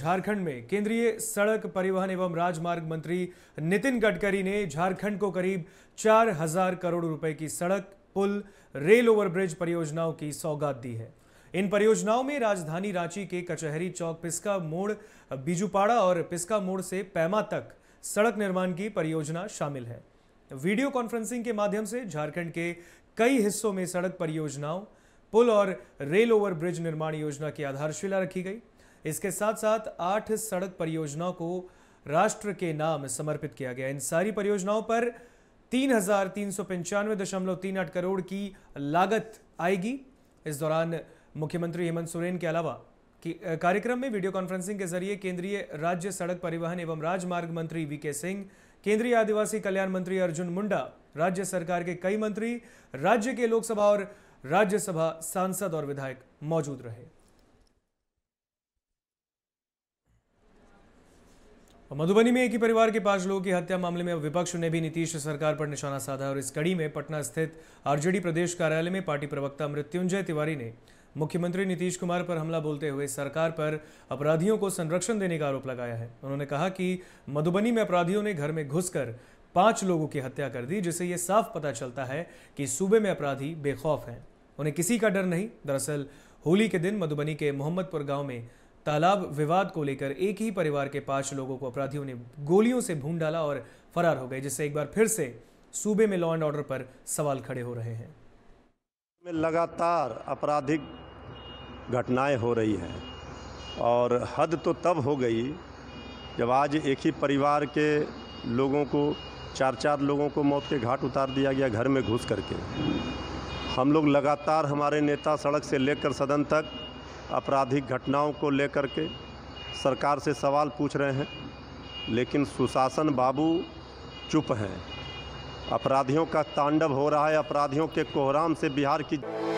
झारखंड में केंद्रीय सड़क परिवहन एवं राजमार्ग मंत्री नितिन गडकरी ने झारखंड को करीब चार हजार करोड़ रुपए की सड़क पुल रेल ओवरब्रिज परियोजनाओं की सौगात दी है इन परियोजनाओं में राजधानी रांची के कचहरी चौक पिस्का मोड़ बीजूपाड़ा और पिस्का मोड़ से पैमा तक सड़क निर्माण की परियोजना शामिल है वीडियो कॉन्फ्रेंसिंग के माध्यम से झारखंड के कई हिस्सों में सड़क परियोजनाओं पुल और रेल ओवर ब्रिज निर्माण योजना की आधारशिला रखी गई इसके साथ साथ आठ सड़क परियोजनाओं को राष्ट्र के नाम समर्पित किया गया इन सारी परियोजनाओं पर तीन हजार तीन सौ पंचानवे दशमलव तीन आठ करोड़ की लागत आएगी इस दौरान मुख्यमंत्री हेमंत सोरेन के अलावा कार्यक्रम में वीडियो कॉन्फ्रेंसिंग के जरिए केंद्रीय राज्य सड़क परिवहन एवं राजमार्ग मंत्री वीके सिंह केंद्रीय आदिवासी कल्याण मंत्री अर्जुन मुंडा राज्य सरकार के कई मंत्री राज्य के लोकसभा और राज्यसभा सांसद और विधायक मौजूद रहे मधुबनी में एक ही परिवार के पांच लोगों की हत्या मामले में विपक्ष ने भी नीतीश सरकार पर निशाना साधा और इस कड़ी में पटना स्थित आरजेडी प्रदेश कार्यालय में पार्टी प्रवक्ता मृत्युंजय तिवारी ने मुख्यमंत्री नीतीश कुमार पर हमला बोलते हुए सरकार पर अपराधियों को संरक्षण देने का आरोप लगाया है उन्होंने कहा कि मधुबनी में अपराधियों ने घर में घुसकर पांच लोगों की हत्या कर दी जिसे ये साफ पता चलता है कि सूबे में अपराधी बेखौफ हैं उन्हें किसी का डर नहीं दरअसल होली के दिन मधुबनी के मोहम्मदपुर गांव में तालाब विवाद को लेकर एक ही परिवार के पांच लोगों को अपराधियों ने गोलियों से भून डाला और फरार हो गए जिससे एक बार फिर से सूबे में लॉ एंड ऑर्डर पर सवाल खड़े हो रहे हैं में लगातार आपराधिक घटनाएं हो रही हैं और हद तो तब हो गई जब आज एक ही परिवार के लोगों को चार चार लोगों को मौत के घाट उतार दिया गया घर में घुस करके हम लोग लगातार हमारे नेता सड़क से लेकर सदन तक आपराधिक घटनाओं को लेकर के सरकार से सवाल पूछ रहे हैं लेकिन सुशासन बाबू चुप हैं अपराधियों का तांडव हो रहा है अपराधियों के कोहराम से बिहार की